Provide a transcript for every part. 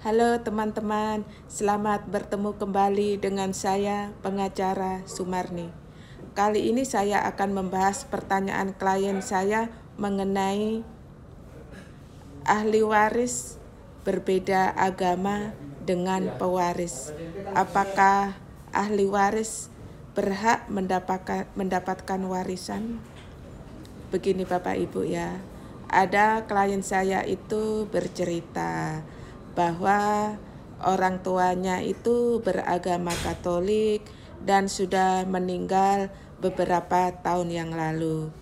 Halo teman-teman, selamat bertemu kembali dengan saya, pengacara Sumarni. Kali ini saya akan membahas pertanyaan klien saya mengenai ahli waris berbeda agama dengan pewaris. Apakah ahli waris berhak mendapatkan, mendapatkan warisan? Begini Bapak Ibu ya, ada klien saya itu bercerita, bahwa orang tuanya itu beragama Katolik dan sudah meninggal beberapa tahun yang lalu.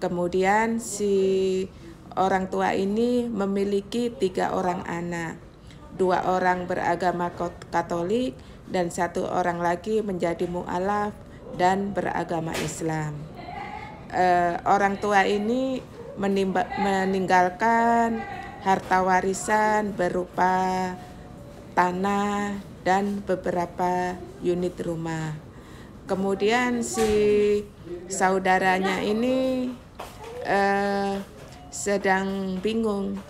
Kemudian si orang tua ini memiliki tiga orang anak. Dua orang beragama Katolik dan satu orang lagi menjadi mu'alaf dan beragama Islam. Eh, orang tua ini meninggalkan harta warisan berupa tanah dan beberapa unit rumah. Kemudian si saudaranya ini eh, sedang bingung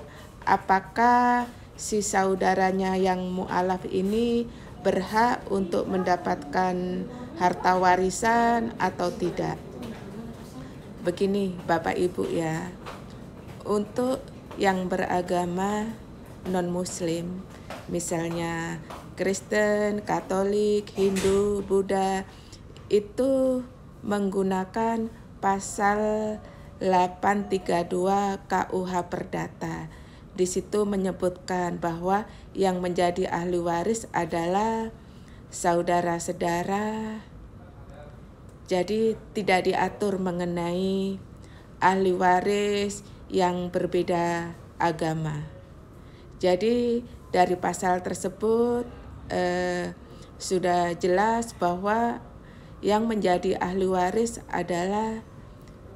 apakah si saudaranya yang mualaf ini berhak untuk mendapatkan harta warisan atau tidak. Begini Bapak Ibu ya, untuk yang beragama non-Muslim, misalnya Kristen, Katolik, Hindu, Buddha, itu menggunakan pasal 832 KUH Perdata. Di situ menyebutkan bahwa yang menjadi ahli waris adalah saudara-saudara. Jadi tidak diatur mengenai ahli waris yang berbeda agama. Jadi dari pasal tersebut eh, sudah jelas bahwa yang menjadi ahli waris adalah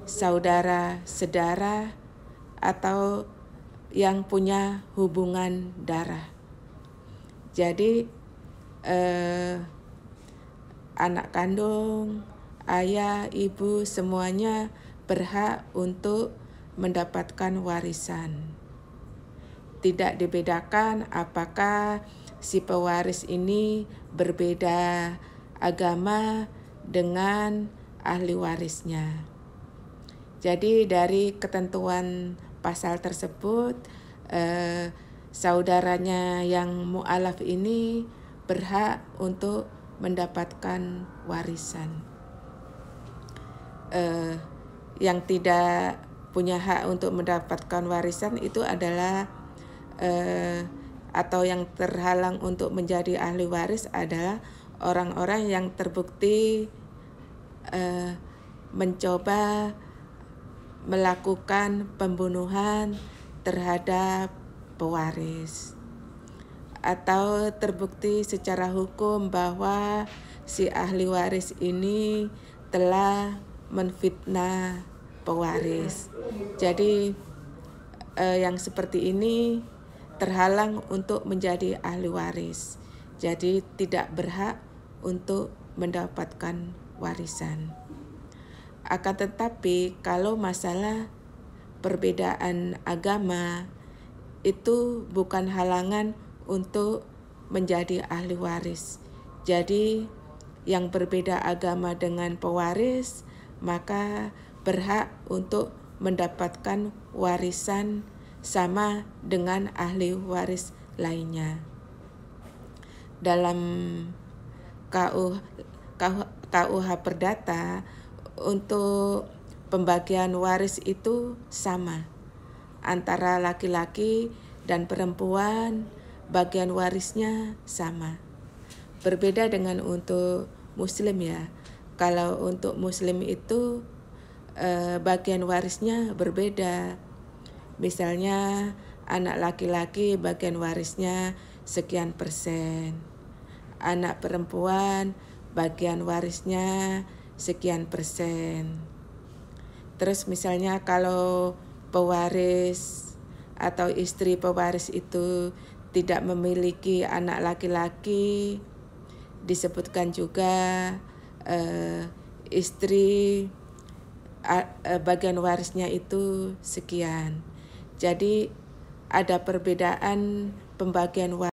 saudara, sedara, atau yang punya hubungan darah. Jadi eh, anak kandung, ayah, ibu semuanya berhak untuk mendapatkan warisan. Tidak dibedakan apakah si pewaris ini berbeda agama dengan ahli warisnya. Jadi dari ketentuan pasal tersebut eh, saudaranya yang mualaf ini berhak untuk mendapatkan warisan. Eh, yang tidak punya hak untuk mendapatkan warisan itu adalah eh, atau yang terhalang untuk menjadi ahli waris adalah orang-orang yang terbukti eh, mencoba melakukan pembunuhan terhadap pewaris atau terbukti secara hukum bahwa si ahli waris ini telah menfitnah pewaris. Iya. Jadi eh, yang seperti ini terhalang untuk menjadi ahli waris. Jadi tidak berhak untuk mendapatkan warisan. Akan tetapi kalau masalah perbedaan agama itu bukan halangan untuk menjadi ahli waris. Jadi yang berbeda agama dengan pewaris maka berhak untuk mendapatkan warisan sama dengan ahli waris lainnya. Dalam KUH, Perdata, untuk pembagian waris itu sama antara laki-laki dan perempuan bagian warisnya sama berbeda dengan untuk muslim ya kalau untuk muslim itu Eh, bagian warisnya berbeda. Misalnya anak laki-laki bagian warisnya sekian persen. Anak perempuan bagian warisnya sekian persen. Terus misalnya kalau pewaris atau istri pewaris itu tidak memiliki anak laki-laki disebutkan juga eh, istri E, bagian warisnya itu sekian. Jadi ada perbedaan pembagian waris.